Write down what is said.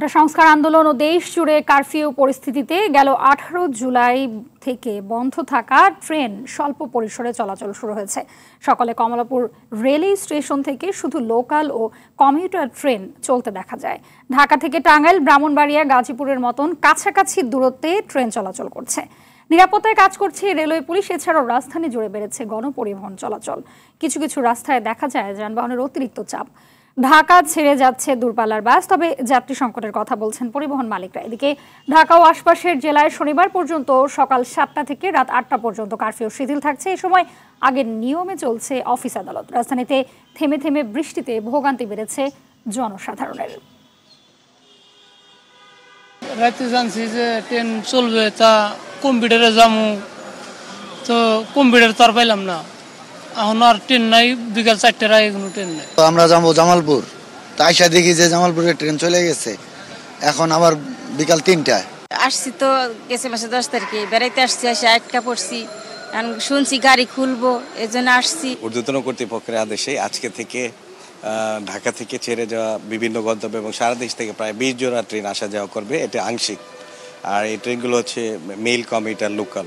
কোটা সংস্কার আন্দোলন ও দেশ জুড়ে কারফিউ পরিস্থিতিতে গেল আঠারো জুলাই থেকে বন্ধ থাকা ট্রেন স্বল্প পরিসরে চলাচল শুরু হয়েছে সকালে কমলাপুর রেলওয়ে স্টেশন থেকে শুধু লোকাল ও কমিউটার ট্রেন চলতে দেখা যায় ঢাকা থেকে টাঙ্গাইল ব্রাহ্মণবাড়িয়া গাজীপুরের মতন কাছাকাছি দূরত্বে ট্রেন চলাচল করছে নিরাপত্তায় কাজ করছে রেলওয়ে পুলিশ এছাড়াও রাজধানী জুড়ে বেড়েছে গণপরিবহন চলাচল কিছু কিছু রাস্তায় দেখা যায় যানবাহনের অতিরিক্ত চাপ ঢাকা ছেড়ে যাচ্ছে দূরপাল্লার বাস তবে যাত্রী সংকটের কথা বলছেন পরিবহন মালিকরা এদিকে ঢাকা ও আশপাশের জেলায় শনিবার পর্যন্ত সকাল সাতটা থেকে রাত আটটা পর্যন্ত কারফিউ শিথিল থাকছে এ সময় আগের নিয়মে চলছে অফিস আদালত রাজধানীতে থেমে থেমে বৃষ্টিতে ভোগান্তি বেড়েছে জনসাধারণের রাতে জানছি যে ট্রেন চলবে তা কম্পিউটারে যাবো তো কম্পিউটার তো আর পাইলাম না এখন আর ট্রেন নাই বিকাল চারটের আগে কোনো ট্রেন নাই তো আমরা যাবো জামালপুর তো আইসা দেখি যে জামালপুরের ট্রেন চলে গেছে এখন আবার বিকাল তিনটায় আসছি তো গেছে মাসে দশ তারিখে বেড়াইতে আসছি আসে আটকা পড়ছি শুনছি গাড়ি খুলবো এজন্য আসছি ঊর্ধ্বতন কর্তৃপক্ষের আদেশে আজকে থেকে ঢাকা থেকে ছেড়ে যাওয়া বিভিন্ন গন্তব্য এবং সারা দেশ থেকে প্রায় বিশ জোড়া ট্রেন আসা যাওয়া করবে এটা আংশিক আর এই ট্রেনগুলো হচ্ছে মেল কমিটার লোকাল